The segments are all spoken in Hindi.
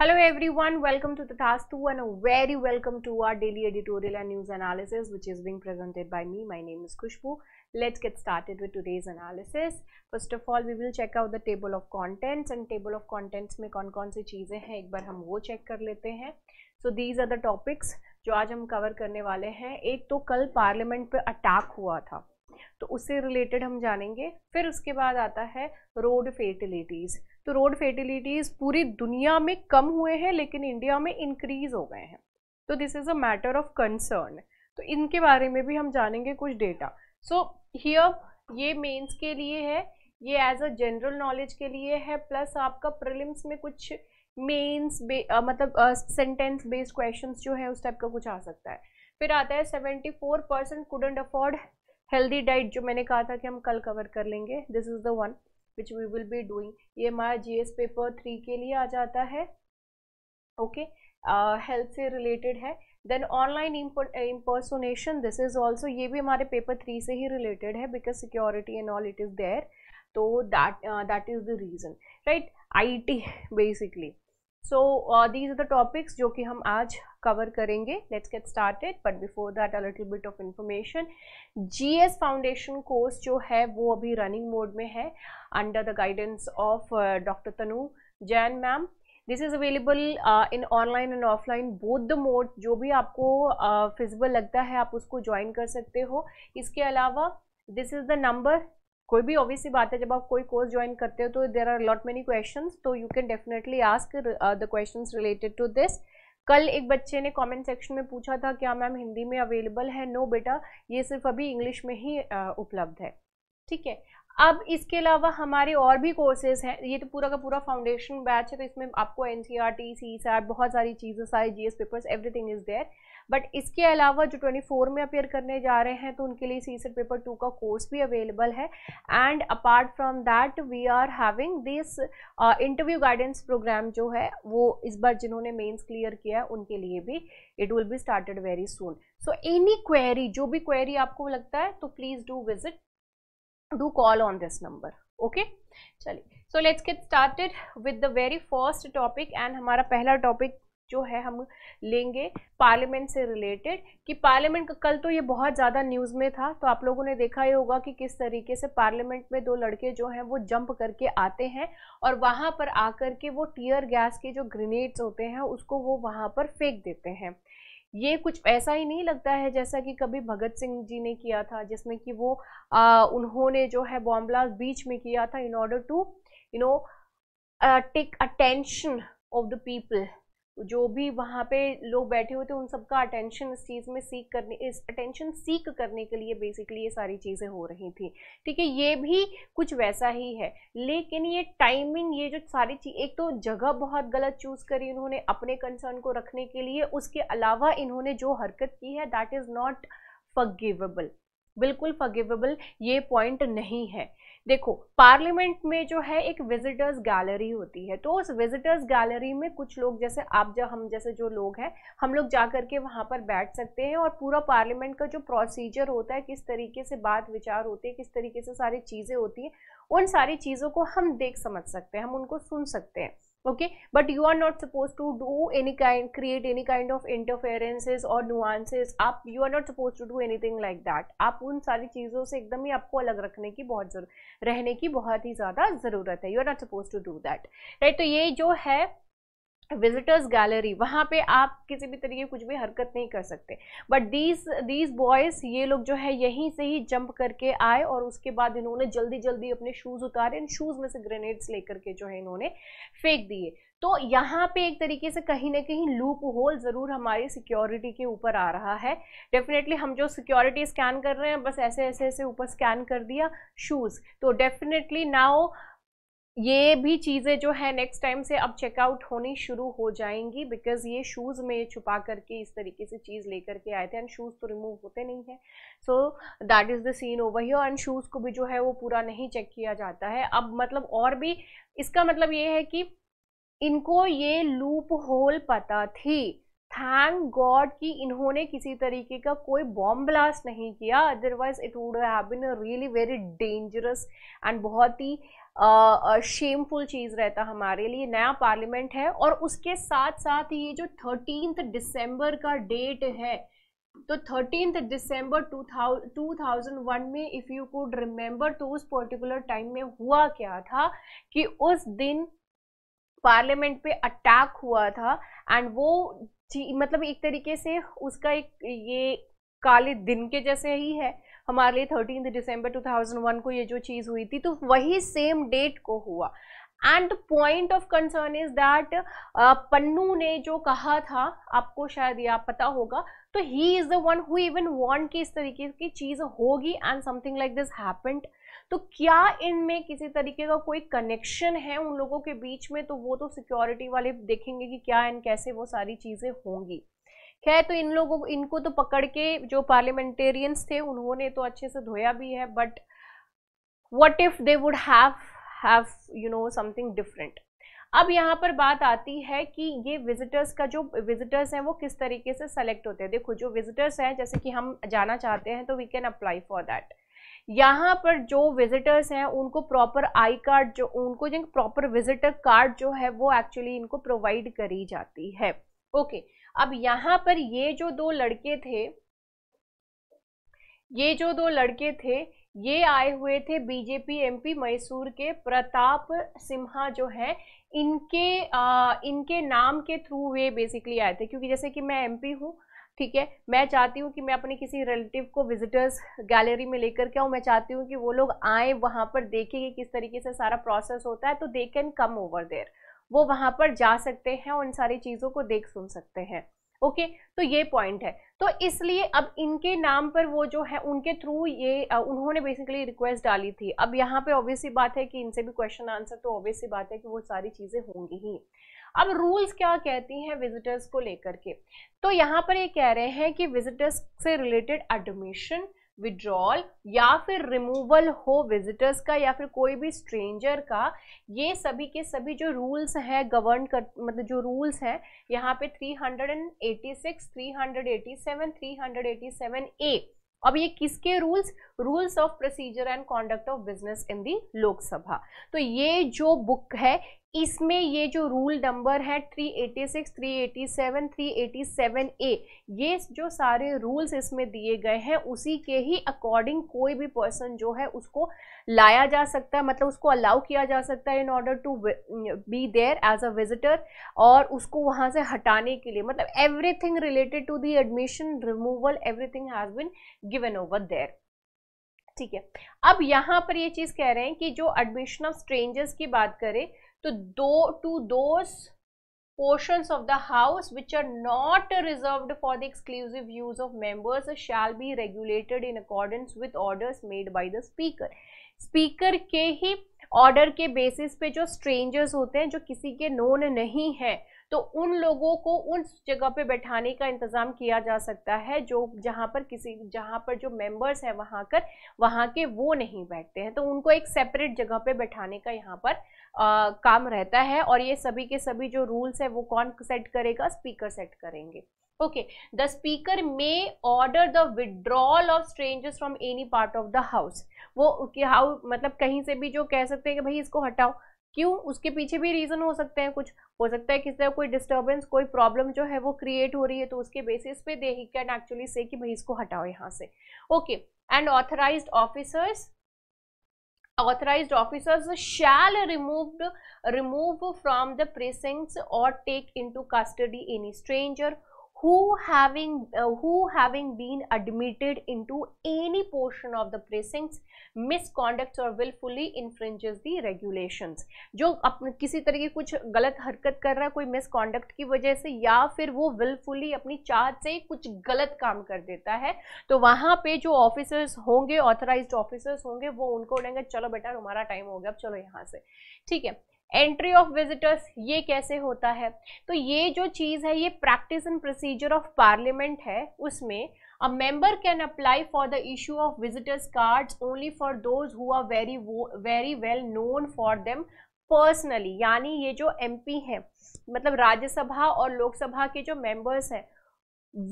Hello everyone, welcome to the task 2 and a very welcome to our daily editorial and news analysis which is being presented by me. My name is Kushbu. Let's get started with today's analysis. First of all, we will check out the table of contents and table of contents में कौन कौन सी चीज़ें हैं एक बार हम वो check कर लेते हैं so these are the topics जो आज हम कवर करने वाले हैं एक तो कल पार्लियामेंट पे अटैक हुआ था तो उससे रिलेटेड हम जानेंगे फिर उसके बाद आता है रोड फेटिलिटीज़ तो रोड फेटिलिटीज़ पूरी दुनिया में कम हुए हैं लेकिन इंडिया में इंक्रीज़ हो गए हैं तो this is a matter of concern तो इनके बारे में भी हम जानेंगे कुछ डेटा सो हियर ये मेंस के लिए है ये एज अ जनरल नॉलेज के लिए है प्लस आपका प्रिलिम्स में कुछ मेंस आ, मतलब सेंटेंस बेस्ड क्वेश्चंस जो है उस टाइप का कुछ आ सकता है फिर आता है seventy four percent couldn't afford healthy diet जो मैंने कहा था कि हम कल कवर कर लेंगे this is the one which we will be doing ये हमारा जी एस पेपर थ्री के लिए आ जाता है ओके हेल्थ से रिलेटेड है then online impersonation this is also ये भी हमारे पेपर थ्री से ही रिलेटेड है because security and all it is there तो that that is the reason right I T basically so these are the topics जो कि हम आज कवर करेंगे let's get started but before that a little bit of information G S foundation course जो है वो अभी रनिंग मोड में है under the guidance of uh, Dr. Tanu Jain ma'am. This is available in online and offline both the mode जो भी आपको फिजिबल uh, लगता है आप उसको ज्वाइन कर सकते हो इसके अलावा दिस इज़ द नंबर कोई भी ऑब्वियसली बात है जब आप कोई कोर्स ज्वाइन करते हो तो there are lot many question तो you can definitely ask the question related to this कल एक बच्चे ने कमेंट सेक्शन में पूछा था क्या मैम हिंदी में अवेलेबल है नो no, बेटा ये सिर्फ अभी इंग्लिश में ही uh, उपलब्ध है ठीक है अब इसके अलावा हमारे और भी कोर्सेज हैं ये तो पूरा का पूरा फाउंडेशन बैच है तो इसमें आपको N C R T CSAT बहुत सारी चीज़ें सारे G S papers everything is there but इसके अलावा जो 24 में अपेयर करने जा रहे हैं तो उनके लिए सी सेट पेपर टू का कोर्स भी अवेलेबल है and apart from that we are having this interview guidance programme जो है वो इस बार जिन्होंने मेन्स क्लियर किया है उनके लिए भी it will be started very soon so any query जो भी क्वेरी आपको लगता है तो please do visit do call on this number okay चलिए so let's get started with the very first topic and हमारा पहला topic जो है हम लेंगे पार्लियामेंट से रिलेटेड कि पार्लियामेंट का कल तो ये बहुत ज़्यादा न्यूज़ में था तो आप लोगों ने देखा ही होगा कि किस तरीके से पार्लियामेंट में दो लड़के जो हैं वो जंप करके आते हैं और वहाँ पर आकर के वो टीयर गैस के जो ग्रेनेड्स होते हैं उसको वो वहाँ पर फेंक देते हैं ये कुछ ऐसा ही नहीं लगता है जैसा कि कभी भगत सिंह जी ने किया था जिसमें कि वो आ, उन्होंने जो है बॉम्ब बीच में किया था in order to you know take attention of the people जो भी वहाँ पे लोग बैठे हुए थे उन सबका अटेंशन इस चीज़ में सीख करने इस अटेंशन सीख करने के लिए बेसिकली ये सारी चीज़ें हो रही थी ठीक है ये भी कुछ वैसा ही है लेकिन ये टाइमिंग ये जो सारी चीज एक तो जगह बहुत गलत चूज़ करी इन्होंने अपने कंसर्न को रखने के लिए उसके अलावा इन्होंने जो हरकत की है दैट इज़ नॉट फगीवेबल बिल्कुल फगीवेबल ये पॉइंट नहीं है देखो पार्लियामेंट में जो है एक विजिटर्स गैलरी होती है तो उस विजिटर्स गैलरी में कुछ लोग जैसे आप जो हम जैसे जो लोग हैं हम लोग जा करके वहाँ पर बैठ सकते हैं और पूरा पार्लियामेंट का जो प्रोसीजर होता है किस तरीके से बात विचार होती है किस तरीके से सारी चीज़ें होती हैं उन सारी चीज़ों को हम देख समझ सकते हैं हम उनको सुन सकते हैं okay but you are not supposed to do any kind create any kind of interferences or nuances up you are not supposed to do anything like that aap un sari cheezon se ekdam hi aapko alag rakhne ki bahut जरूर rehne ki bahut hi zyada zarurat hai you are not supposed to do that right to ye jo hai visitors gallery वहाँ पे आप किसी भी तरीके कुछ भी हरकत नहीं कर सकते बट दीज दीज बॉयज़ ये लोग जो है यहीं से ही जंप करके आए और उसके बाद इन्होंने जल्दी जल्दी अपने शूज़ उतारे इन शूज़ में से ग्रेनेड्स लेकर के जो है इन्होंने फेंक दिए तो यहाँ पे एक तरीके से कहीं ना कहीं लूप होल ज़रूर हमारी सिक्योरिटी के ऊपर आ रहा है डेफिनेटली हम जो सिक्योरिटी स्कैन कर रहे हैं बस ऐसे ऐसे ऐसे ऊपर स्कैन कर दिया शूज़ तो डेफिनेटली नाउ ये भी चीज़ें जो है नेक्स्ट टाइम से अब चेकआउट होनी शुरू हो जाएंगी बिकॉज ये शूज़ में छुपा करके इस तरीके से चीज़ लेकर के आए थे एंड शूज़ तो रिमूव होते नहीं हैं so that is the scene over here and shoes को भी जो है वो पूरा नहीं चेक किया जाता है अब मतलब और भी इसका मतलब ये है कि इनको ये लूप होल पता थी थैंक गॉड कि इन्होंने किसी तरीके का कोई बॉम्ब ब्लास्ट नहीं किया otherwise it would have been a really very dangerous and बहुत ही शेमफुल चीज़ रहता हमारे लिए नया पार्लियामेंट है और उसके साथ साथ ये जो थर्टीनथ दिसंबर का डेट है तो thirteenth December two thousand one में इफ़ यू कुड रिमेंबर तो उस पर्टिकुलर टाइम में हुआ क्या था कि उस दिन पार्लियामेंट पे अटैक हुआ था एंड वो मतलब एक तरीके से उसका एक ये काले दिन के जैसे ही है हमारे लिए थर्टीन दिसंबर 2001 को ये जो चीज़ हुई थी तो वही सेम डेट को हुआ and point of concern is that Pannun ने जो कहा था आपको शायद या पता होगा तो he is the one who even want की इस तरीके की चीज़ होगी and something like this happened तो क्या इनमें किसी तरीके का कोई कनेक्शन है उन लोगों के बीच में तो वो तो सिक्योरिटी वाले देखेंगे कि क्या इन कैसे वो सारी चीज़ें होंगी खैर तो इन लोगों इनको तो पकड़ के जो पार्लियामेंटेरियंस थे उन्होंने तो अच्छे से धोया भी है but what if they would have have you know something different अब यहाँ पर बात आती है कि ये विजिटर्स का जो विजिटर्स हैं वो किस तरीके से सेलेक्ट होते हैं देखो जो विजिटर्स हैं जैसे कि हम जाना चाहते हैं तो we can apply for that यहाँ पर जो विजिटर्स हैं उनको प्रॉपर आई कार्ड जो उनको जो प्रॉपर विजिटर कार्ड जो है वो एक्चुअली इनको प्रोवाइड करी जाती है ओके अब यहाँ पर ये जो दो लड़के थे ये जो दो लड़के थे ये आए हुए थे बीजेपी एमपी मैसूर के प्रताप सिम्हा जो है इनके आ, इनके नाम के थ्रू वे बेसिकली आए थे क्योंकि जैसे कि मैं एमपी हूँ ठीक है मैं चाहती हूँ कि मैं अपने किसी रिलेटिव को विजिटर्स गैलरी में लेकर के आऊँ मैं चाहती हूँ कि वो लोग आए वहाँ पर देखें कि किस तरीके से सारा प्रोसेस होता है तो they can come over there वो वहाँ पर जा सकते हैं और इन सारी चीज़ों को देख सुन सकते हैं ओके okay, तो ये पॉइंट है तो इसलिए अब इनके नाम पर वो जो है उनके थ्रू ये उन्होंने बेसिकली रिक्वेस्ट डाली थी अब यहाँ पे ऑब्वियसली बात है कि इनसे भी क्वेश्चन आंसर तो ऑब्वियसली बात है कि वो सारी चीज़ें होंगी ही अब रूल्स क्या कहती हैं विजिटर्स को लेकर के तो यहाँ पर ये कह रहे हैं कि विजिटर्स से रिलेटेड एडमिशन विड्रॉल या फिर रिमूवल हो विजिटर्स का या फिर कोई भी स्ट्रेंजर का ये सभी के सभी जो रूल्स हैं गवर्न कर मतलब जो रूल्स हैं यहाँ पे 386, 387, 387 ए अब ये किसके rules rules of procedure and conduct of business in the Lok Sabha तो ये जो बुक है इसमें ये जो रूल नंबर है 386, 387, 387 ए ये जो सारे रूल्स इसमें दिए गए हैं उसी के ही अकॉर्डिंग कोई भी पर्सन जो है उसको लाया जा सकता है मतलब उसको अलाउ किया जा सकता है in order to be there as a visitor और उसको वहाँ से हटाने के लिए मतलब everything related to the admission removal everything has been given over there ठीक है अब यहाँ पर ये चीज़ कह रहे हैं कि जो एडमिशन ऑफ स्ट्रेंजर्स की बात करें to do to those portions of the house which are not reserved for the exclusive use of members shall be regulated in accordance with orders made by the speaker speaker के ही ऑर्डर के बेसिस पे जो स्ट्रेंजर्स होते हैं जो किसी के नोन नहीं हैं तो उन लोगों को उन जगह पे बैठाने का इंतज़ाम किया जा सकता है जो जहाँ पर किसी जहाँ पर जो मेंबर्स हैं वहाँ कर वहाँ के वो नहीं बैठते हैं तो उनको एक सेपरेट जगह पे बैठाने का यहाँ पर आ, काम रहता है और ये सभी के सभी जो रूल्स है वो कौन सेट करेगा स्पीकर सेट करेंगे okay the speaker may order the withdrawal of strangers from any part of the house वो हाउ मतलब कहीं से भी जो कह सकते हैं कि भाई इसको हटाओ क्यों उसके पीछे भी रीज़न हो सकते हैं कुछ हो सकता है किसी तरह कोई डिस्टर्बेंस कोई प्रॉब्लम जो है वो क्रिएट हो रही है तो उसके बेसिस पे दे ही कैन एक्चुअली से कि भाई इसको हटाओ यहाँ से okay and authorise officers authorized officers shall removed remove from the precincts or take into custody any stranger who having uh, who having been admitted into any portion of the precincts misconducts or willfully infringes the regulations जो अपने किसी तरह की कुछ गलत हरकत कर रहा है कोई मिसकॉन्डक्ट की वजह से या फिर वो विलफुली अपनी चाहत से कुछ गलत काम कर देता है तो वहाँ पे जो ऑफिसर्स होंगे ऑथराइज्ड ऑफिसर्स होंगे वो उनको बोलेंगे चलो बेटा तुम्हारा टाइम हो गया अब चलो यहाँ से ठीक है एंट्री ऑफ विजिटर्स ये कैसे होता है तो ये जो चीज़ है ये practice and procedure of parliament है उसमें a member can apply for the issue of visitors card only for those who are very very well known for them personally यानी ये जो पी हैं मतलब राज्यसभा और लोकसभा के जो मेंबर्स हैं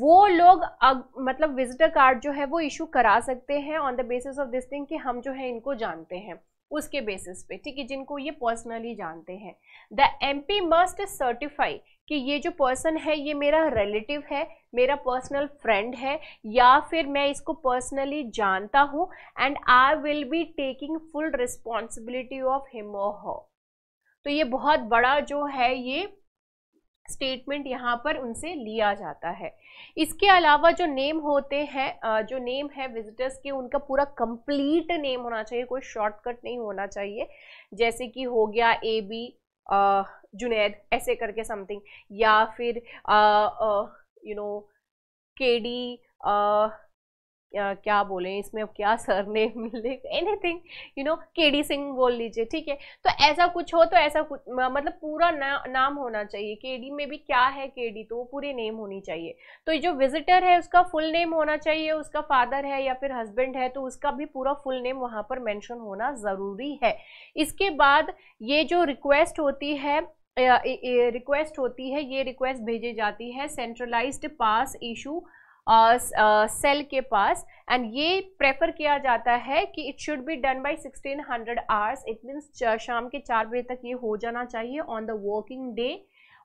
वो लोग अग, मतलब विजिटर कार्ड जो है वो इशू करा सकते हैं on the basis of this thing कि हम जो है इनको जानते हैं उसके बेसिस पे ठीक है जिनको ये पर्सनली जानते हैं the M P must certify कि ये जो पर्सन है ये मेरा रिलेटिव है मेरा पर्सनल फ्रेंड है या फिर मैं इसको पर्सनली जानता हूँ and I will be taking full responsibility of him हो तो ये बहुत बड़ा जो है ये स्टेटमेंट यहाँ पर उनसे लिया जाता है इसके अलावा जो नेम होते हैं जो नेम है विजिटर्स के उनका पूरा कंप्लीट नेम होना चाहिए कोई शॉर्टकट नहीं होना चाहिए जैसे कि हो गया ए बी जुनेद ऐसे करके समथिंग या फिर यू नो के डी क्या बोलें इसमें अब क्या सर नेम मिले anything you know K D Singh बोल लीजिए ठीक है तो ऐसा कुछ हो तो ऐसा कुछ मतलब पूरा ना, नाम होना चाहिए के डी में भी क्या है के डी तो वो पूरी नेम होनी चाहिए तो जो विजिटर है उसका फुल नेम होना चाहिए उसका फादर है या फिर हस्बैंड है तो उसका भी पूरा फुल नेम वहाँ पर मैंशन होना ज़रूरी है इसके बाद ये जो रिक्वेस्ट होती है रिक्वेस्ट होती है ये रिक्वेस्ट भेजी जाती है सेंट्रलाइज्ड पास इशू सेल के पास एंड ये प्रेफर किया जाता है कि it should be done by 1600 hours it means शाम के चार बजे तक ये हो जाना चाहिए on the working day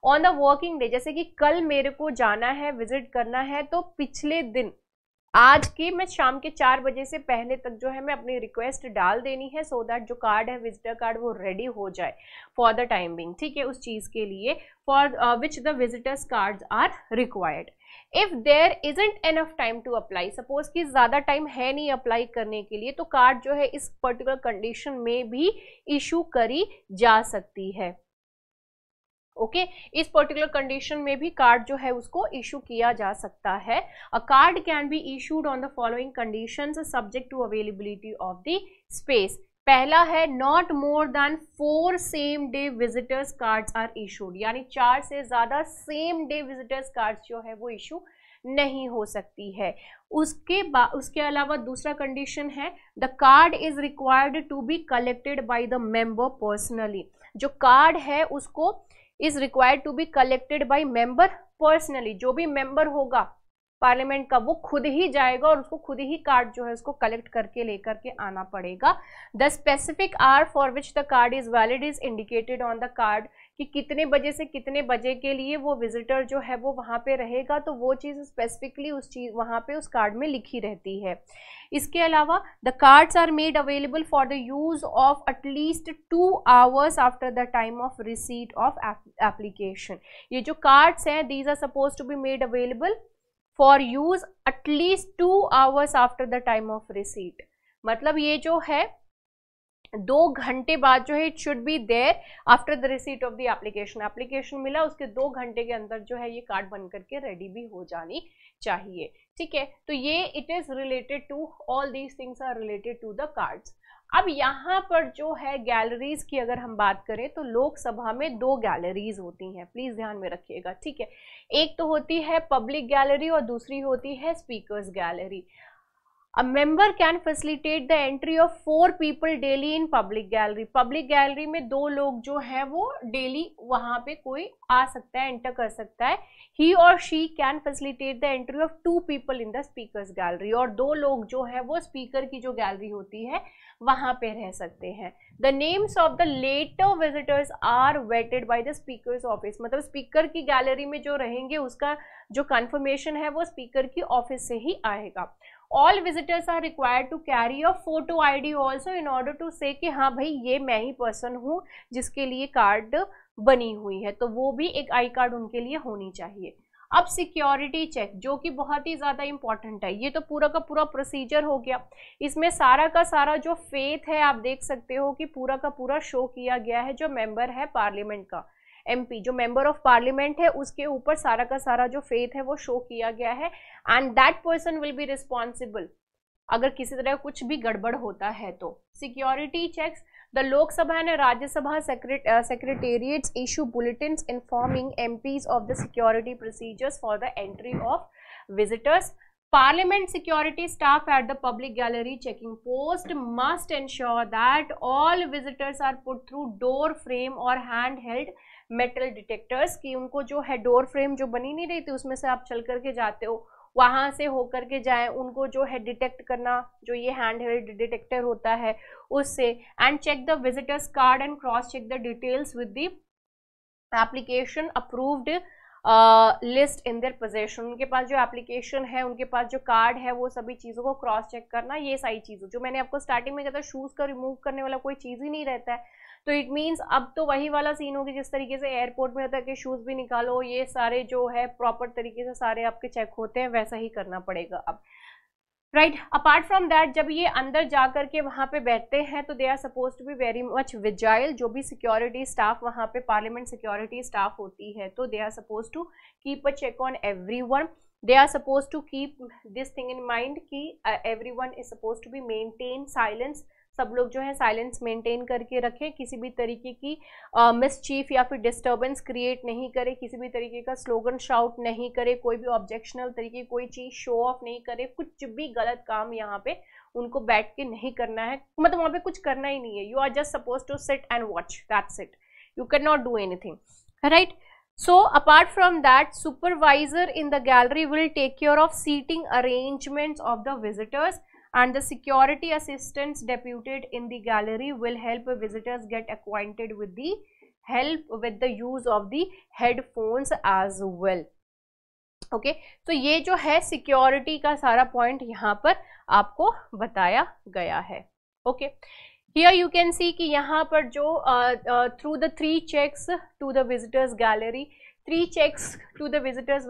on the working day जैसे कि कल मेरे को जाना है विजिट करना है तो पिछले दिन आज के मैं शाम के चार बजे से पहले तक जो है मैं अपनी रिक्वेस्ट डाल देनी है सो so दैट जो कार्ड है विजिटर कार्ड वो रेडी हो जाए फॉर द टाइमिंग ठीक है उस चीज़ के लिए for which the visitors cards are required if there isn't enough time to apply suppose कि ज़्यादा टाइम है नहीं अप्लाई करने के लिए तो कार्ड जो है इस पर्टिकुलर कंडीशन में भी इशू करी जा सकती है ओके okay? इस पर्टिकुलर कंडीशन में भी कार्ड जो है उसको इशू किया जा सकता है a card can be issued on the following condition subject to availability of the space पहला है not more than four same day visitors cards are issued यानी चार से ज़्यादा सेम डे विजिटर्स कार्ड्स जो है वो इशू नहीं हो सकती है उसके बाद उसके अलावा दूसरा कंडीशन है the card is required to be collected by the member personally जो कार्ड है उसको is required to be collected by member personally जो भी मेंबर होगा पार्लियामेंट का वो खुद ही जाएगा और उसको खुद ही कार्ड जो है उसको कलेक्ट करके लेकर के आना पड़ेगा the specific hour for which the card is valid is indicated on the card कि कितने बजे से कितने बजे के लिए वो विजिटर जो है वो वहाँ पे रहेगा तो वो चीज़ स्पेसिफिकली उस चीज़ वहाँ पे उस कार्ड में लिखी रहती है इसके अलावा the cards are made available for the use of at least two hours after the time of receipt of application ये जो कार्ड्स हैं these are suppose to be made available for use at least two hours after the time of receipt मतलब ये जो है दो घंटे बाद जो है it should be there after the receipt of the application application मिला उसके दो घंटे के अंदर जो है ये कार्ड बन करके रेडी भी हो जानी चाहिए ठीक है तो ये it is related to all these things are related to the cards अब यहाँ पर जो है गैलरीज की अगर हम बात करें तो लोकसभा में दो गैलरीज होती हैं प्लीज ध्यान में रखिएगा ठीक है एक तो होती है पब्लिक गैलरी और दूसरी होती है speakers gallery a member can facilitate the entry of four people daily in public gallery public gallery में दो लोग जो है वो daily वहाँ पे कोई आ सकता है enter कर सकता है he or she can facilitate the entry of two people in the speakers gallery और दो लोग जो है वो speaker की जो gallery होती है वहाँ पे रह सकते हैं the names of the later visitors are vetted by the speakers office मतलब speaker की gallery में जो रहेंगे उसका जो confirmation है वो speaker की office से ही आएगा all visitors are required to carry a photo ID also in order to say कि हाँ भाई ये मैं ही पर्सन हूँ जिसके लिए कार्ड बनी हुई है तो वो भी एक आई कार्ड उनके लिए होनी चाहिए अब सिक्योरिटी चेक जो कि बहुत ही ज़्यादा इम्पॉर्टेंट है ये तो पूरा का पूरा प्रोसीजर हो गया इसमें सारा का सारा जो फेथ है आप देख सकते हो कि पूरा का पूरा शो किया गया है जो मेंबर है पार्लियामेंट का एमपी जो मेंबर ऑफ पार्लियामेंट है उसके ऊपर सारा का सारा जो फेथ है वो शो किया गया है and that person will be responsible अगर किसी तरह कुछ भी गड़बड़ होता है तो security checks the Lok Sabha and Rajya Sabha secretariats issue bulletin informing M of the security procedures for the entry of visitors parliament security staff at the public gallery checking post must ensure that all visitors are put through door frame और हैंड हेल्ड मेटल डिटेक्टर्स कि उनको जो है डोर फ्रेम जो बनी नहीं रही थी उसमें से आप चल करके जाते हो वहाँ से होकर के जाए उनको जो है डिटेक्ट करना जो ये हैंड हेल्ड डिटेक्टर होता है उससे and check the visitors card and cross check the details with the application approved list in their possession उनके पास जो एप्लीकेशन है उनके पास जो कार्ड है वो सभी चीज़ों को क्रॉस चेक करना ये सारी चीज़ें जो मैंने आपको स्टार्टिंग में कहता शूज़ का रिमूव करने वाला कोई चीज़ ही नहीं रहता है तो इट मीन्स अब तो वही वाला सीन होगी जिस तरीके से एयरपोर्ट में होता है कि शूज़ भी निकालो ये सारे जो है प्रॉपर तरीके से सारे आपके चेक होते हैं वैसा ही करना पड़ेगा अब राइट अपार्ट फ्रॉम दैट जब ये अंदर जा कर के वहाँ पे बैठते हैं तो they are suppose to be very much vigil जो भी सिक्योरिटी स्टाफ वहाँ पे पार्लियामेंट सिक्योरिटी स्टाफ होती है तो they are suppose to keep a check on every one they are suppose to keep this thing in mind कि every one is suppose to be maintain silence सब लोग जो है साइलेंस मेंटेन करके रखें किसी भी तरीके की मिसचीफ uh, या फिर डिस्टर्बेंस क्रिएट नहीं करें किसी भी तरीके का स्लोगन शाउट नहीं करें कोई भी ऑब्जेक्शनल तरीके कोई चीज़ शो ऑफ नहीं करें कुछ भी गलत काम यहाँ पे उनको बैठ के नहीं करना है मतलब वहाँ पे कुछ करना ही नहीं है you are just suppose to sit and watch that's it you can cannot do anything right so apart from that supervisor in the gallery will take care of seating arrangements of the visitors and the security assistants deputed in the gallery will help visitors get acquainted with the help with the use of the headphones as well okay okay, तो so ये जो है सिक्योरिटी का सारा पॉइंट यहाँ पर आपको बताया गया है okay here you can see कि यहाँ पर जो through the three checks to the visitors gallery three checks to the visitors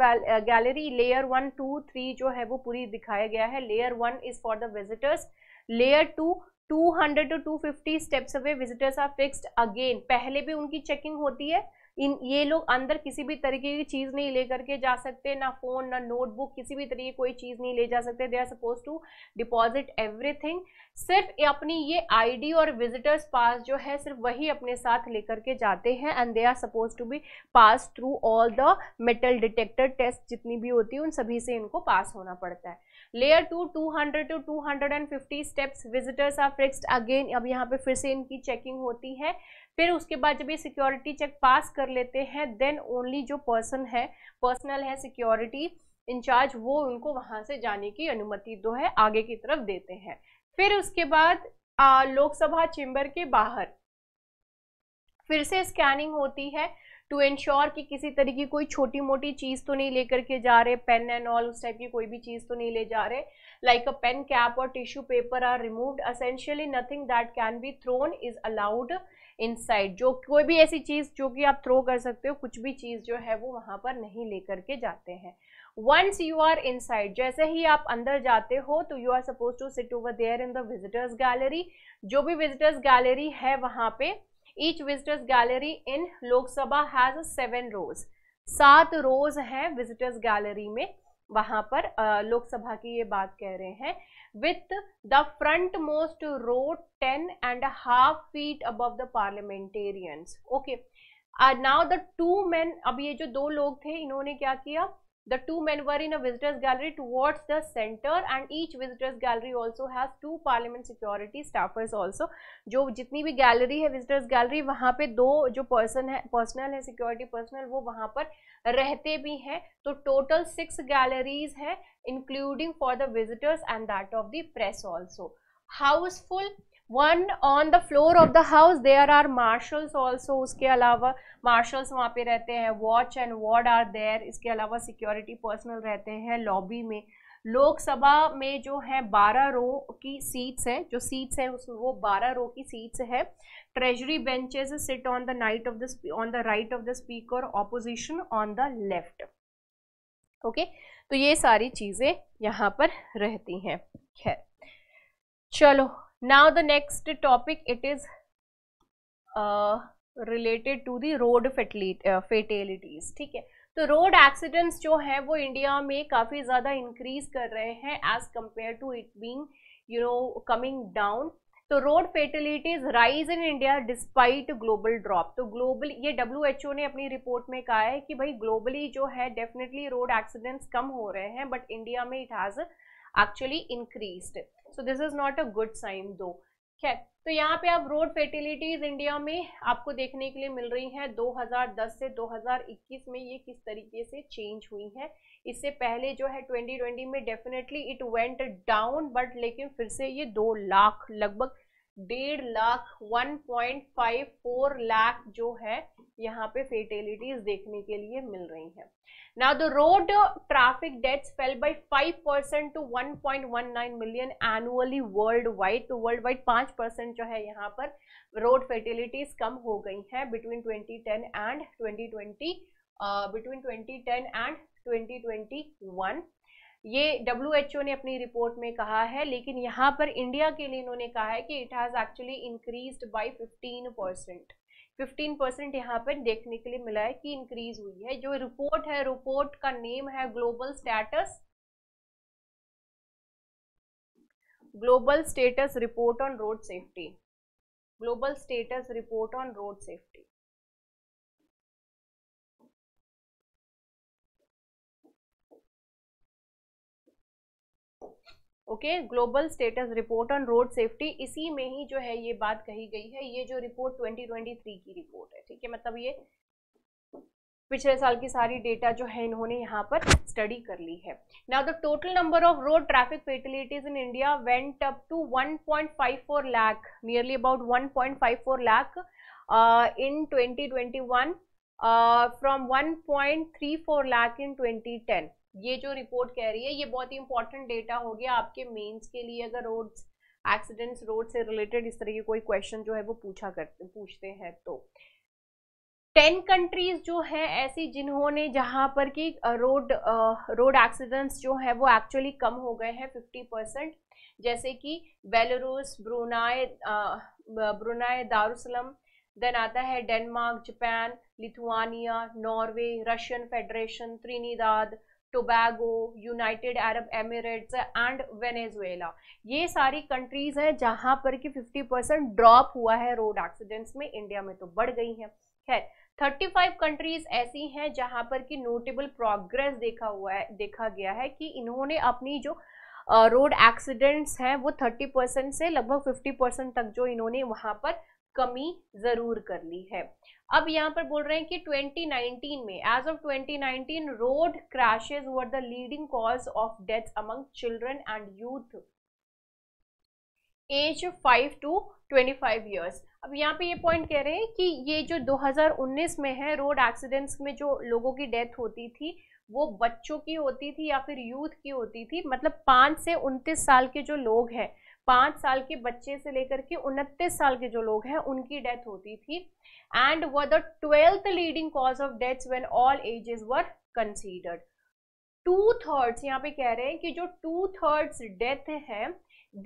gallery layer one two three जो है वो पूरी दिखाया गया है layer one is for the visitors layer two 200 to 250 steps away visitors are fixed again पहले भी उनकी चेकिंग होती है इन ये लोग अंदर किसी भी तरीके की चीज़ नहीं ले करके जा सकते ना फ़ोन ना नोटबुक किसी भी तरीके कोई चीज़ नहीं ले जा सकते they are suppose to deposit everything सिर्फ अपनी ये आईडी और विजिटर्स पास जो है सिर्फ वही अपने साथ लेकर के जाते हैं and they are suppose to be pass through all the metal detector test जितनी भी होती है उन सभी से इनको पास होना पड़ता है layer two two hundred two two hundred and fifty steps visitors are fixed again अब यहाँ पे फिर से इनकी चेकिंग होती है फिर उसके बाद जब ये सिक्योरिटी चेक पास कर लेते हैं देन ओनली जो पर्सन है पर्सनल है सिक्योरिटी इंचार्ज वो उनको वहां से जाने की अनुमति दो तो है आगे की तरफ देते हैं फिर उसके बाद लोकसभा चेम्बर के बाहर फिर से स्कैनिंग होती है टू इंश्योर कि किसी तरह की कोई छोटी मोटी चीज़ तो नहीं लेकर के जा रहे पेन एंड ऑल उस टाइप की कोई भी चीज़ तो नहीं ले जा रहे लाइक अ पेन कैप और tissue paper are removed essentially nothing that can be thrown is allowed inside जो कोई भी ऐसी चीज़ जो कि आप थ्रो कर सकते हो कुछ भी चीज़ जो है वो वहां पर नहीं लेकर के जाते हैं once you are inside जैसे ही आप अंदर जाते हो तो you are suppose to sit over there in the visitors gallery जो भी विजिटर्स गैलरी है वहां पे each visitors gallery in Lok Sabha has seven rows सात रोज हैं विजिटर्स गैलरी में वहां पर लोकसभा की ये बात कह रहे हैं with the front most row ten and half feet अब the parliamentarians okay now the two man अब ये जो दो लोग थे इन्होंने क्या किया The two men were in a visitors gallery towards the center and each visitors gallery also has two parliament security staffers also. जो jitni bhi gallery hai visitors gallery वहाँ पे दो जो person है personal है security personal वो वहाँ पर रहते भी हैं तो total six galleries है including for the visitors and that of the press also. House full one on the floor of the house there are marshals also उसके अलावा मार्शल्स वहाँ पे रहते हैं watch and ward are there इसके अलावा सिक्योरिटी पर्सनल रहते हैं लॉबी में लोकसभा में जो है बारह रो की सीट्स हैं जो सीट्स हैं उसमें वो बारह रो की सीट्स है treasury benches sit on the right of the on the right of the speaker opposition on the left okay तो ये सारी चीज़ें यहाँ पर रहती हैं खैर चलो now the next topic it is uh, related to the road uh, fatalities ठीक है तो रोड एक्सीडेंट्स जो है वो इंडिया में काफ़ी ज़्यादा इंक्रीज कर रहे हैं as compared to it being you know coming down तो road fatalities rise in India despite global drop तो ग्लोबल ये डब्ल्यू ने अपनी रिपोर्ट में कहा है कि भाई ग्लोबली जो है डेफिनेटली रोड एक्सीडेंट्स कम हो रहे हैं बट इंडिया में it has actually increased so this is not a good sign though खैर तो यहाँ पे आप रोड फेटिलिटीज इंडिया में आपको देखने के लिए मिल रही हैं 2010 से 2021 में ये किस तरीके से चेंज हुई है इससे पहले जो है 2020 में definitely it went down but लेकिन फिर से ये दो लाख लगभग डेढ़ लाख 1.54 लाख जो है यहाँ पे फेटेलिटीज देखने के लिए मिल रही हैं now the road traffic deaths fell by 5 percent to 1.19 million annually worldwide तो वर्ल्ड वाइड 5 परसेंट जो है यहाँ पर रोड फेटेलिटीज कम हो गई हैं between 2010 and 2020 between twenty 2010 and one ये डब्ल्यू ने अपनी रिपोर्ट में कहा है लेकिन यहाँ पर इंडिया के लिए इन्होंने कहा है कि it has actually increase by fifteen percent fifteen percent यहाँ पर देखने के लिए मिला है कि इंक्रीज हुई है जो रिपोर्ट है रिपोर्ट का नेम है global status global status report on road safety global status report on road safety okay global status report on road safety इसी में ही जो है ये बात कही गई है ये जो रिपोर्ट 2023 की रिपोर्ट है ठीक है मतलब ये पिछले साल की सारी डेटा जो है इन्होंने यहाँ पर स्टडी कर ली है now the total number of road traffic fatalities in India went up to 1.54 lakh nearly about 1.54 lakh in 2021 from 1.34 lakh in 2010 ये जो रिपोर्ट कह रही है ये बहुत ही इंपॉर्टेंट डेटा हो गया आपके मेंस के लिए अगर रोड्स एक्सीडेंट्स रोड से रिलेटेड इस तरह के कोई क्वेश्चन जो है वो पूछा करते पूछते हैं तो टेन कंट्रीज जो है ऐसी जिन्होंने जहां पर कि रोड रोड एक्सीडेंट्स जो है वो एक्चुअली कम हो गए हैं फिफ्टी परसेंट जैसे कि बेलरूस ब्रुनाए ब्रुनाई दारूसलम देन आता है Denmark Japan Lithuania Norway Russian Federation Trinidad Tobago United Arab Emirates and Venezuela ये सारी कंट्रीज़ हैं जहां पर कि 50 परसेंट ड्रॉप हुआ है रोड एक्सीडेंट्स में इंडिया में तो बढ़ गई हैं खैर 35 कंट्रीज ऐसी हैं जहां पर कि नोटेबल प्रोग्रेस देखा हुआ है देखा गया है कि इन्होंने अपनी जो रोड एक्सीडेंट्स हैं वो 30 परसेंट से लगभग 50 परसेंट तक जो इन्होंने वहां पर कमी जरूर कर ली है अब यहाँ पर बोल रहे हैं कि 2019 में as of 2019 road crashes were the leading cause of death among children and youth age 5 to 25 years अब यहाँ पे ये पॉइंट कह रहे हैं कि ये जो 2019 में है रोड एक्सीडेंट्स में जो लोगों की डेथ होती थी वो बच्चों की होती थी या फिर यूथ की होती थी मतलब पाँच से उनतीस साल के जो लोग हैं पाँच साल के बच्चे से लेकर के उनतीस साल के जो लोग हैं उनकी डेथ होती थी एंड व the twelfth leading cause of deaths when all ages were considered two thirds यहाँ पे कह रहे हैं कि जो टू थर्ड्स डेथ है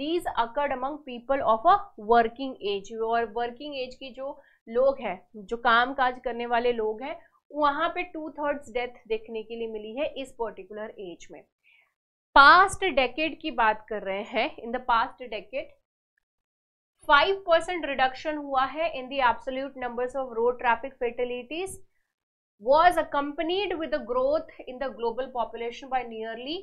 these occurred among people of a working age और वर्किंग एज की जो लोग हैं जो काम काज करने वाले लोग हैं वहाँ पे टू थर्ड्स डेथ देखने के लिए मिली है इस पर्टिकुलर एज में पास्ट डेकेड की बात कर रहे हैं in the past decade five percent reduction हुआ है in the absolute numbers of road traffic fatalities was accompanied with growth in the global population by nearly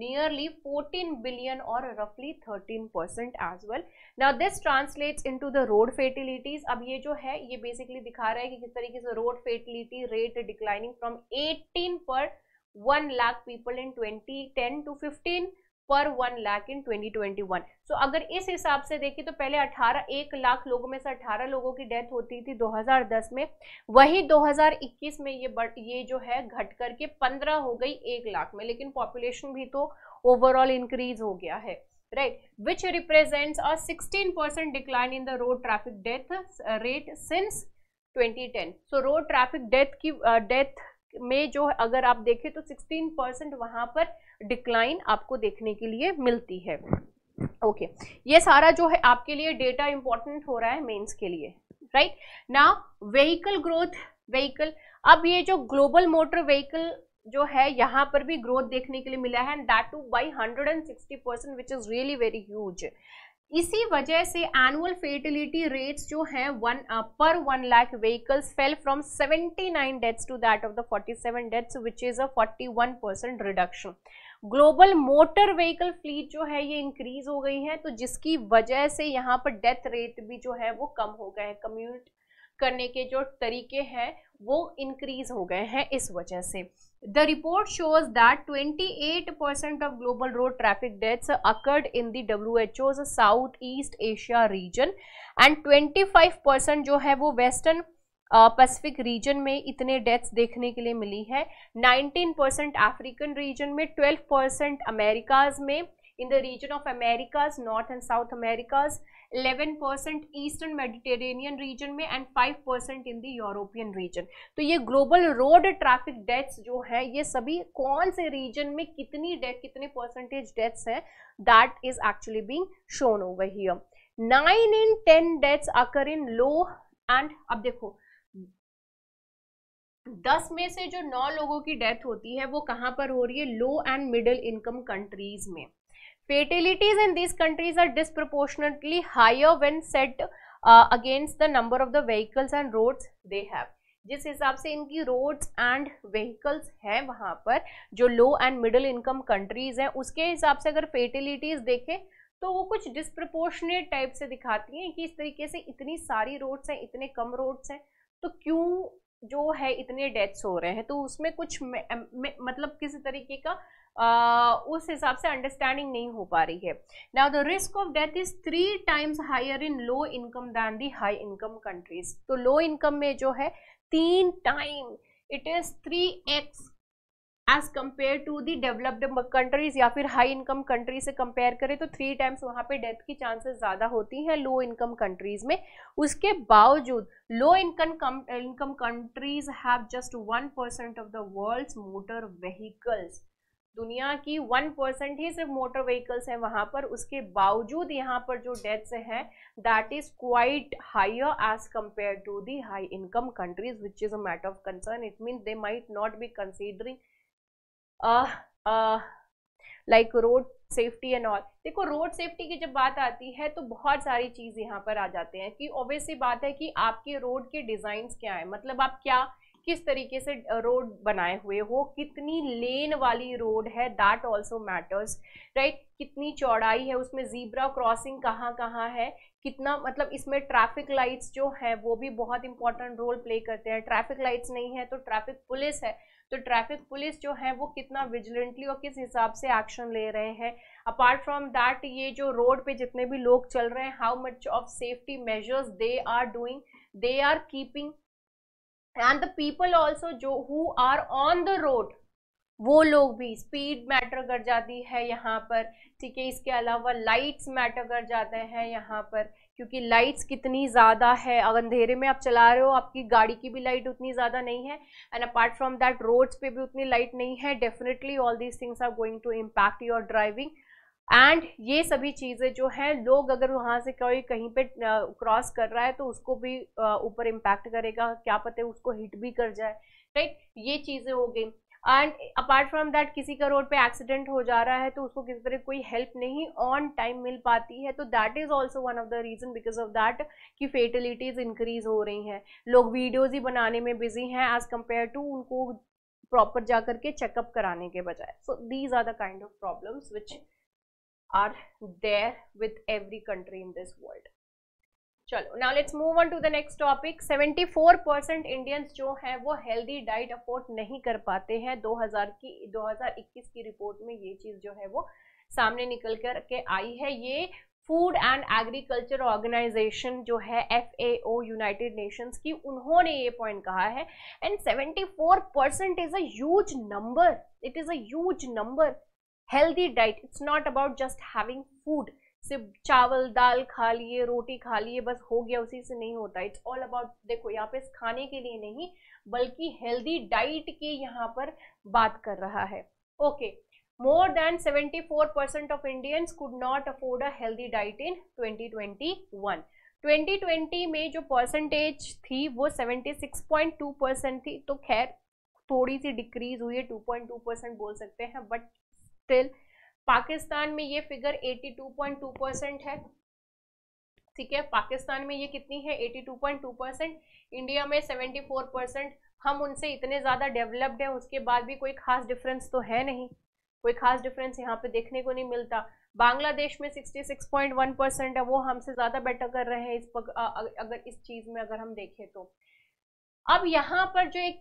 nearly 14 billion or roughly 13% as well now this translates into the road fatalities ab ye jo hai ye basically dikha raha hai ki kis tarike se road fatality rate declining from 18 per one lakh people in twenty ten to fifteen per one lakh in twenty twenty one so अगर इस हिसाब से देखिए तो पहले अठारह एक लाख लोगों में से अठारह लोगों की डेथ होती थी 2010 में वही 2021 में ये बट ये जो है घट करके पंद्रह हो गई एक लाख में लेकिन पॉपुलेशन भी तो ओवरऑल इंक्रीज हो गया है right which represents a 16% decline in the road traffic death rate since 2010 so road traffic death की डेथ uh, में जो अगर आप देखें तो 16 परसेंट वहां पर डिक्लाइन आपको देखने के लिए मिलती है ओके okay. ये सारा जो है आपके लिए डेटा इंपॉर्टेंट हो रहा है मेंस के लिए राइट ना व्हीकल ग्रोथ व्हीकल अब ये जो ग्लोबल मोटर व्हीकल जो है यहाँ पर भी ग्रोथ देखने के लिए मिला है and that too by hundred and sixty percent which is really very huge इसी वजह से एनुअल फेटिलिटी रेट्स जो है one per one lakh vehicles fell from 79 deaths to that of the 47 deaths which is a 41 percent reduction global motor vehicle fleet जो है ये इंक्रीज हो गई है तो जिसकी वजह से यहाँ पर डेथ रेट भी जो है वो कम हो गए हैं कम्यूट करने के जो तरीके हैं वो इंक्रीज हो गए हैं इस वजह से The report shows that 28% of global road traffic deaths occurred in the WHO's Southeast Asia region and 25% जो है वो वेस्टर्न पैसिफिक uh, रीजन में इतने डेथ्स देखने के लिए मिली है 19 परसेंट अफ्रीकन रीजन में 12 परसेंट अमेरिकाज में in the region of Americas North and South Americas 11 percent Eastern Mediterranean region में and 5 percent in the European region तो ये ग्लोबल रोड ट्रैफिक डेथ्स जो है ये सभी कौन से रीजन में कितनी डेथ कितने परसेंटेज डेथ्स है that is actually being shown over here nine in ten deaths occur in low and अब देखो दस में से जो नौ लोगों की डेथ होती है वो कहां पर हो रही है low and middle income countries में Fatalities in these countries are disproportionately higher when set uh, against the number of the vehicles and roads they have. जिस हिसाब से इनकी रोड्स एंड व्हीकल्स हैं वहाँ पर जो low and middle income countries हैं उसके हिसाब से अगर फेटिलिटीज़ देखें तो वो कुछ डिस्प्रपोर्शनेट टाइप से दिखाती हैं कि इस तरीके से इतनी सारी रोड्स हैं इतने कम रोड्स हैं तो क्यों जो है इतने डेथ्स हो रहे हैं तो उसमें कुछ म, म, मतलब किसी तरीके का उस हिसाब से अंडरस्टैंडिंग नहीं हो पा रही है now the risk of death is three times higher in low income than the high income countries तो लो इनकम में जो है तीन time it is three x as compared to the developed countries या फिर हाई इनकम कंट्री से कंपेयर करें तो थ्री टाइम्स वहाँ पे डेथ की चांसेस ज़्यादा होती हैं लो इनकम कंट्रीज में उसके बावजूद low income income countries have just one percent of the world motor vehicles दुनिया की वन परसेंट ही सिर्फ मोटर व्हीकल्स हैं वहाँ पर उसके बावजूद यहाँ पर जो डेथ्स हैं that is quite higher as compared to the high income countries which is a matter of concern it means they might not be considering like road safety and all देखो रोड सेफ्टी की जब बात आती है तो बहुत सारी चीज़ यहाँ पर आ जाते हैं कि ऑब्वियसली बात है कि आपके रोड के डिज़ाइंस क्या है मतलब आप क्या किस तरीके से रोड बनाए हुए हो कितनी लेन वाली रोड है दैट ऑल्सो मैटर्स राइट कितनी चौड़ाई है उसमें जीब्रा क्रॉसिंग कहाँ कहाँ है कितना मतलब इसमें ट्रैफिक लाइट्स जो है वो भी बहुत इंपॉर्टेंट रोल प्ले करते हैं ट्रैफिक लाइट्स नहीं है तो ट्रैफिक पुलिस है तो ट्रैफिक पुलिस जो है वो कितना विजिलेंटली और किस हिसाब से एक्शन ले रहे हैं अपार्ट फ्रॉम दैट ये जो रोड पे जितने भी लोग चल रहे हैं how much of safety measures they are doing they are keeping and the people also जो who are on the road वो लोग भी स्पीड मैटर कर जाती है यहाँ पर ठीक है इसके अलावा लाइट्स मैटर कर जाते हैं यहाँ पर क्योंकि लाइट्स कितनी ज़्यादा है अगर अंधेरे में आप चला रहे हो आपकी गाड़ी की भी लाइट उतनी ज़्यादा नहीं है and apart from that roads पे भी उतनी लाइट नहीं है definitely all these things are going to impact your driving and ये सभी चीज़ें जो हैं लोग अगर वहाँ से कोई कहीं पे क्रॉस कर रहा है तो उसको भी ऊपर इम्पैक्ट करेगा क्या पता है उसको हिट भी कर जाए राइट ये चीज़ें हो गई एंड अपार्ट फ्रॉम दैट किसी का रोड पे एक्सीडेंट हो जा रहा है तो उसको किसी तरह कोई हेल्प नहीं ऑन टाइम मिल पाती है तो that is also one of the reason because of that कि फेटिलिटीज इंक्रीज हो रही हैं लोग वीडियोज़ ही बनाने में बिजी हैं एज़ कम्पेयर टू उनको प्रॉपर जा करके चेकअप कराने के बजाय so these are the kind of problems which are there with every country in this world चलो now let's move on to the next topic 74 percent Indians जो हैं वो हेल्दी डाइट अफोर्ड नहीं कर पाते हैं 2000 की 2021 की रिपोर्ट में ये चीज़ जो है वो सामने निकल कर के आई है ये फूड एंड एग्रीकल्चर ऑर्गेनाइजेशन जो है F A O United Nations की उन्होंने ये पॉइंट कहा है and 74 percent is a number it is a number healthy diet it's not about just having food सिर्फ चावल दाल खा लिए रोटी खा लिए बस हो गया उसी से नहीं होता इट्स ऑल अबाउट देखो यहाँ पे खाने के लिए नहीं बल्कि हेल्दी डाइट की यहाँ पर बात कर रहा है okay more than 74 percent of Indians could not afford a healthy diet in 2021 2020 में जो परसेंटेज थी वो 76.2 परसेंट थी तो खैर थोड़ी सी डिक्रीज हुई है 2.2 परसेंट बोल सकते हैं बट स्टिल पाकिस्तान में ये फिगर 82.2 परसेंट है ठीक है पाकिस्तान में ये कितनी है 82.2 परसेंट इंडिया में 74 परसेंट हम उनसे इतने ज़्यादा डेवलप्ड हैं उसके बाद भी कोई खास डिफरेंस तो है नहीं कोई खास डिफरेंस यहाँ पे देखने को नहीं मिलता बांग्लादेश में 66.1 परसेंट है वो हमसे ज़्यादा बेटर कर रहे हैं इस पग, अगर इस चीज़ में अगर हम देखें तो अब यहाँ पर जो एक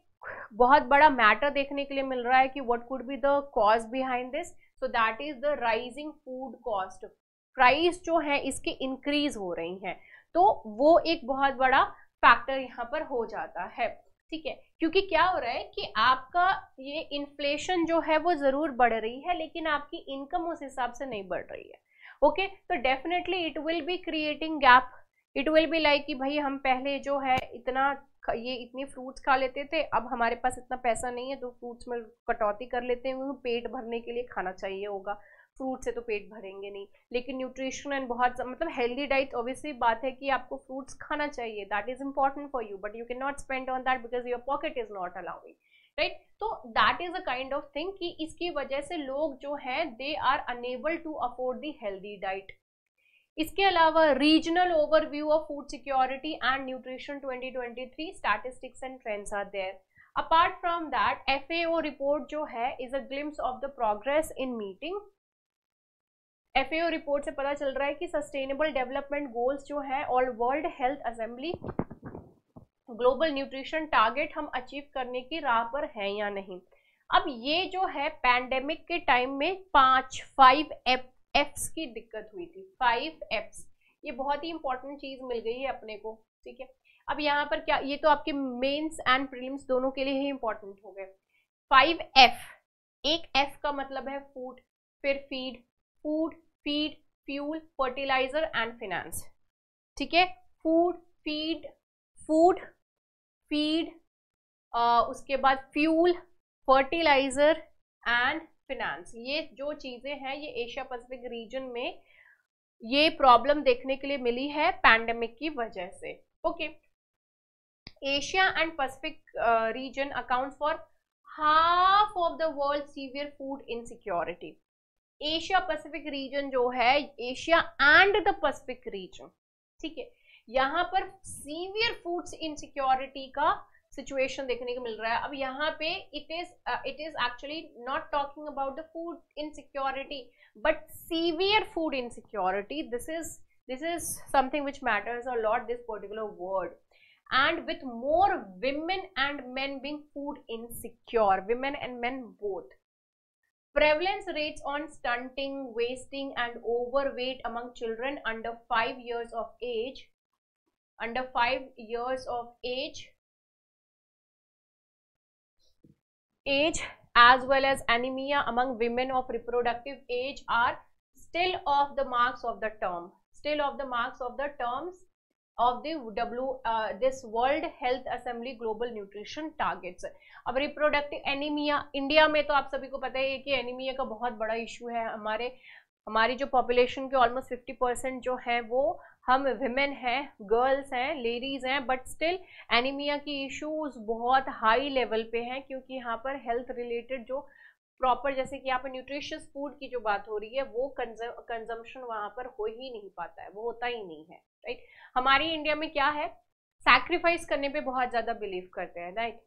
बहुत बड़ा मैटर देखने के लिए मिल रहा है कि what could be the cause behind this so that is the rising food cost price जो है इसकी इंक्रीज हो रही है तो वो एक बहुत बड़ा फैक्टर यहाँ पर हो जाता है ठीक है क्योंकि क्या हो रहा है कि आपका ये इन्फ्लेशन जो है वो ज़रूर बढ़ रही है लेकिन आपकी इनकम उस हिसाब से नहीं बढ़ रही है ओके तो definitely it will be creating gap it will be like कि भाई हम पहले जो है इतना ये इतने फ्रूट्स खा लेते थे अब हमारे पास इतना पैसा नहीं है तो फ्रूट्स में कटौती कर लेते हैं उन्हें पेट भरने के लिए खाना चाहिए होगा फ्रूट से तो पेट भरेंगे नहीं लेकिन न्यूट्रिशन एंड बहुत मतलब हेल्दी डाइट ऑब्वियसली बात है कि आपको फ्रूट्स खाना चाहिए that is important for you but you can not spend on that because your pocket is not allowing right तो that is a kind of thing कि इसकी वजह से लोग जो हैं they are unable to afford the healthy diet इसके अलावा regional overview of food security and nutrition 2023 statistics and trends are there apart from that FAO report जो है is a glimpse of the progress in meeting FAO report से पता चल रहा है कि सस्टेनेबल डेवलपमेंट गोल्स जो है और World Health Assembly global nutrition target हम अचीव करने की राह पर हैं या नहीं अब ये जो है पैंडेमिक के टाइम में पाँच फाइव एफ एप्स की दिक्कत हुई थी फाइव एप्स ये बहुत ही इंपॉर्टेंट चीज़ मिल गई है अपने को ठीक है अब यहाँ पर क्या ये तो आपके मेन्स एंड प्रीलिम्स दोनों के लिए ही इंपॉर्टेंट हो गए फाइव एफ एक एफ का मतलब है फूड फिर feed food feed fuel fertiliser and finance ठीक है फूड फीड फूड फीड उसके बाद फ्यूल फर्टिलाइजर एंड फिनेंस ये जो चीज़ें हैं ये एशिया पैसिफिक रीजन में ये प्रॉब्लम देखने के लिए मिली है पैंडमिक की वजह से okay Asia and Pacific region account for half of the world severe food insecurity Asia Pacific region जो है Asia and the Pacific region ठीक है यहाँ पर सीवियर फूड इनसिक्योरिटी का सिचुएशन देखने को मिल रहा है अब यहाँ पे it is it is actually not talking about the food insecurity but severe food insecurity this is this is something which matters a lot this particular word and with more women and men being food insecure women and men both prevalence rates on stunting wasting and overweight among children under 5 years of age under 5 years of age age as well as anemia among women of reproductive age are still of the marks of the term still of the marks of the terms of the w uh, this world health assembly global nutrition targets अब रिप्रोडक्टिव एनीमिया इंडिया में तो आप सभी को पता ही है कि एनीमिया का बहुत बड़ा इशू है हमारे हमारी जो पॉपुलेशन के ऑलमोस्ट 50 परसेंट जो है वो हम विमेन हैं गर्ल्स हैं लेडीज़ हैं बट स्टिल एनीमिया की इश्यूज बहुत हाई लेवल पे हैं क्योंकि यहाँ पर हेल्थ रिलेटेड जो प्रॉपर जैसे कि यहाँ पर न्यूट्रिशियस फूड की जो बात हो रही है वो कंजम्पशन वहाँ पर हो ही नहीं पाता है वो होता ही नहीं है राइट हमारी इंडिया में क्या है सैक्रिफाइस करने पे बहुत ज़्यादा बिलीव करते हैं राइट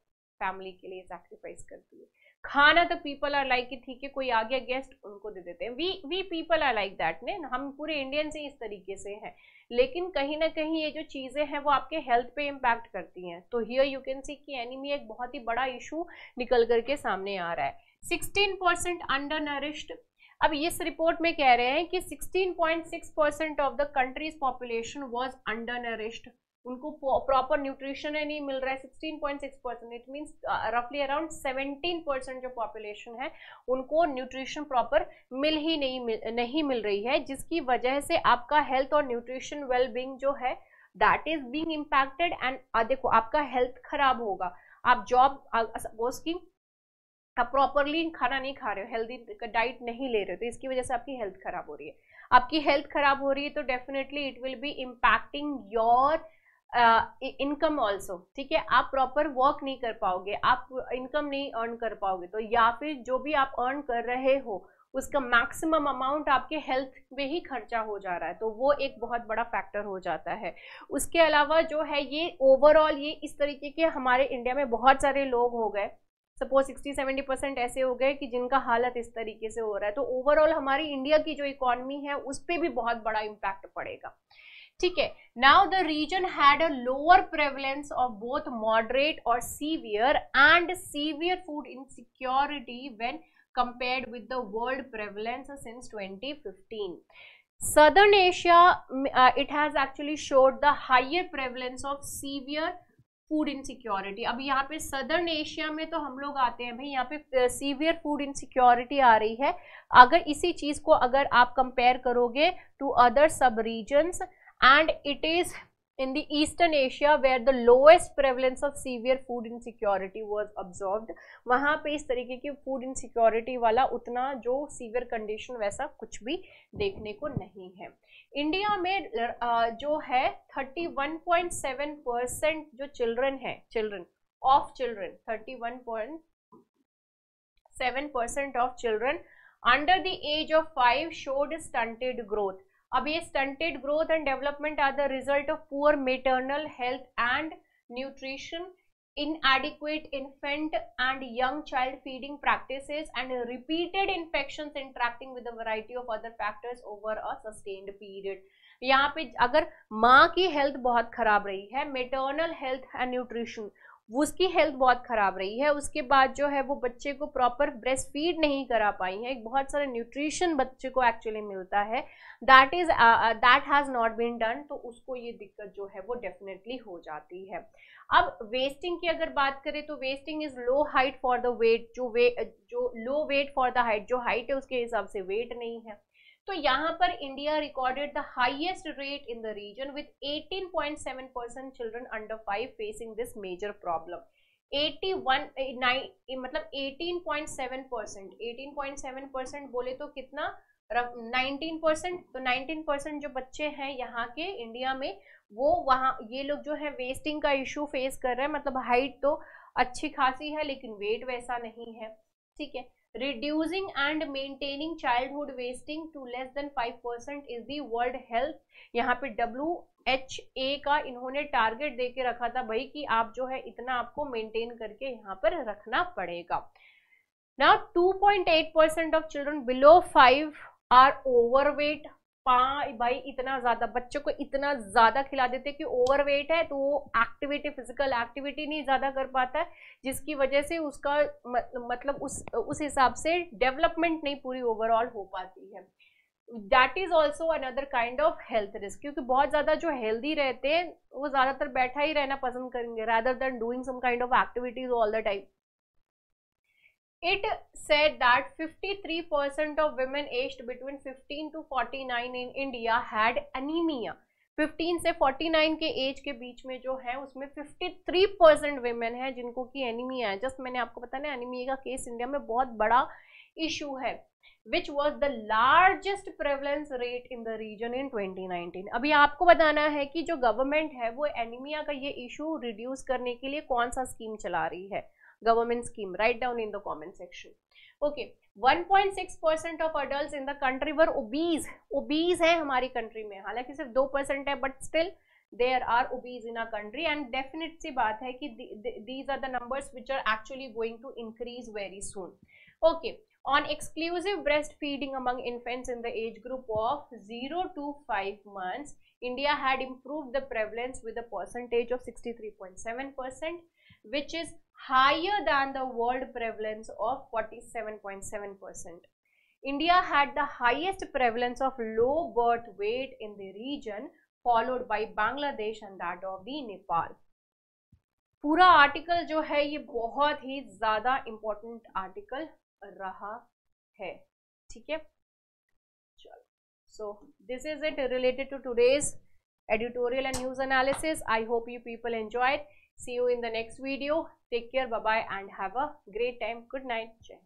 फैमिली के लिए सैक्रिफाइस करती है खाना तो पीपल आर लाइक की ठीक है कोई आ गया गेस्ट उनको दे देते हैं we we people are like that ने हम पूरे इंडियन से इस तरीके से हैं लेकिन कहीं ना कहीं ये जो चीज़ें हैं वो आपके हेल्थ पे इम्पैक्ट करती हैं तो हियर यू कैन सी कि एनीमी एक बहुत ही बड़ा इशू निकल करके सामने आ रहा है सिक्सटीन परसेंट अंडर नरिश्ड अब इस रिपोर्ट में कह रहे हैं कि 16.6 percent of the country's population was under nourished उनको प्रॉपर न्यूट्रिशन है नहीं मिल रहा है sixteen point six percent it means रफली अराउंड सेवेंटीन परसेंट जो पॉपुलेशन है उनको न्यूट्रिशन प्रॉपर मिल ही नहीं मिल नहीं मिल रही है जिसकी वजह से आपका हेल्थ और न्यूट्रिशन वेलबींग जो है that is being impacted and देखो आपका हेल्थ खराब होगा आप जॉब सपोज की आप प्रॉपरली खाना नहीं खा रहे हो हेल्दी डाइट नहीं ले रहे हो तो इसकी वजह से आपकी हेल्थ खराब हो रही है आपकी हेल्थ खराब हो रही है तो definitely it will be impacting your income also ठीक है आप प्रॉपर वर्क नहीं कर पाओगे आप इनकम नहीं अर्न कर पाओगे तो या फिर जो भी आप अर्न कर रहे हो उसका मैक्सिमम अमाउंट आपके हेल्थ में ही खर्चा हो जा रहा है तो वो एक बहुत बड़ा फैक्टर हो जाता है उसके अलावा जो है ये ओवरऑल ये इस तरीके के हमारे इंडिया में बहुत सारे लोग हो गए सपोज 60 70 परसेंट ऐसे हो गए कि जिनका हालत इस तरीके से हो रहा है तो ओवरऑल हमारी इंडिया की जो इकॉनमी है उस पर भी बहुत बड़ा इम्पैक्ट पड़ेगा ठीक है now the region had a lower prevalence of both moderate or severe and severe food insecurity when compared with the world prevalence since 2015 southern asia uh, it has actually showed the higher prevalence of severe food insecurity अब यहाँ पे सदर्न एशिया में तो हम लोग आते हैं भाई यहाँ पे सीवियर फूड इनसिक्योरिटी आ रही है अगर इसी चीज़ को अगर आप कंपेयर करोगे to other sub regions and it is in the eastern asia where the lowest prevalence of severe food insecurity was observed वहाँ पे इस तरीके की food insecurity वाला उतना जो severe condition वैसा कुछ भी देखने को नहीं है इंडिया में जो है 31.7 परसेंट जो चिल्ड्रन है children of children 31.7 percent of children under the age of five showed stunted growth अब ये stunted growth and development are the result of poor maternal health and nutrition inadequate infant and young child feeding practice and repeated infection interacting with of other factors over a sustained period यहाँ पे अगर माँ की हेल्थ बहुत खराब रही है मेटर्नल हेल्थ एंड न्यूट्रिशन वो उसकी हेल्थ बहुत ख़राब रही है उसके बाद जो है वो बच्चे को प्रॉपर ब्रेस्ट फीड नहीं करा पाई है बहुत सारा न्यूट्रिशन बच्चे को एक्चुअली मिलता है that is that has not been done तो उसको ये दिक्कत जो है वो डेफिनेटली हो जाती है अब वेस्टिंग की अगर बात करें तो wasting is low height for the weight जो वे जो low weight for the height जो हाइट है उसके हिसाब से वेट नहीं है तो यहाँ पर India recorded the highest rate in the region with 18.7 percent children under five facing this major problem 81 9 मतलब 18.7 परसेंट 18.7 परसेंट बोले तो कितना 19 परसेंट तो 19 परसेंट जो बच्चे हैं यहाँ के इंडिया में वो वहाँ ये लोग जो है वेस्टिंग का इशू फेस कर रहे हैं मतलब हाइट तो अच्छी खासी है लेकिन वेट वैसा नहीं है ठीक है reducing and maintaining childhood wasting to less than 5% is the world health यहाँ पे डब्ल्यू एच ए का इन्होंने टारगेट दे के रखा था भाई कि आप जो है इतना आपको मेंटेन करके यहाँ पर रखना पड़ेगा now 2.8 percent of children below five are overweight भाई इतना ज़्यादा बच्चों को इतना ज़्यादा खिला देते कि ओवरवेट है तो वो एक्टिविटी फिजिकल एक्टिविटी नहीं ज़्यादा कर पाता है जिसकी वजह से उसका मतलब उस उस हिसाब से डेवलपमेंट नहीं पूरी ओवरऑल हो पाती है that is also another kind of health risk क्योंकि बहुत ज़्यादा जो हेल्दी रहते हैं वो ज़्यादातर बैठा ही रहना पसंद करेंगे rather than doing some kind of activities all the time it said that 53% of women aged between 15 to 49 in India had anemia. 15 से 49 के एज के बीच में जो है उसमें 53 परसेंट वेमेन है जिनको की एनीमिया है जस्ट मैंने आपको पता ना एनीमिया का केस इंडिया में बहुत बड़ा इशू है which was the largest prevalence rate in the region in 2019 अभी आपको बताना है कि जो गवर्नमेंट है वो एनीमिया का ये इशू रिड्यूस करने के लिए कौन सा स्कीम चला रही है government scheme write down in the comment section okay 1.6% of adults in the country were obese obese है hamari country में हालांकि सिर्फ 2% है but still there are obese in our country and definite सी बात है कि these are the numbers which are actually going to increase very soon okay on exclusive breastfeeding among infants in the age group of 0 to 5 months India had improved the prevalence with a percentage of 63.7% which is higher than the world prevalence of 47.7%. India had the highest prevalence of low birth weight in the region followed by Bangladesh and that of the Nepal. पूरा आर्टिकल जो है ये बहुत ही ज़्यादा इम्पोर्टेंट आर्टिकल रहा है ठीक है चलो so this is it related to editorial and news analysis. I hope you people enjoyed. See you in the next video. Take care. Bye-bye and have a great time. Good night. Jai.